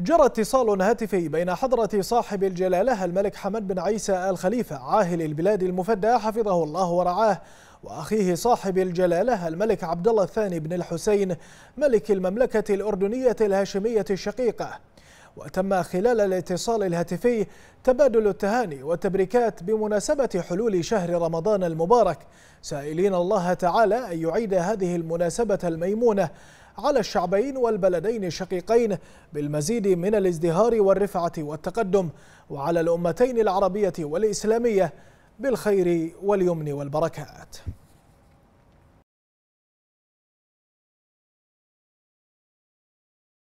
جرى اتصال هاتفي بين حضرة صاحب الجلالة الملك حمد بن عيسى الخليفة عاهل البلاد المفدى حفظه الله ورعاه وأخيه صاحب الجلالة الملك عبد الله الثاني بن الحسين ملك المملكة الأردنية الهاشمية الشقيقة وتم خلال الاتصال الهاتفي تبادل التهاني والتبريكات بمناسبة حلول شهر رمضان المبارك سائلين الله تعالى أن يعيد هذه المناسبة الميمونة على الشعبين والبلدين الشقيقين بالمزيد من الازدهار والرفعة والتقدم وعلى الأمتين العربية والإسلامية بالخير واليمن والبركات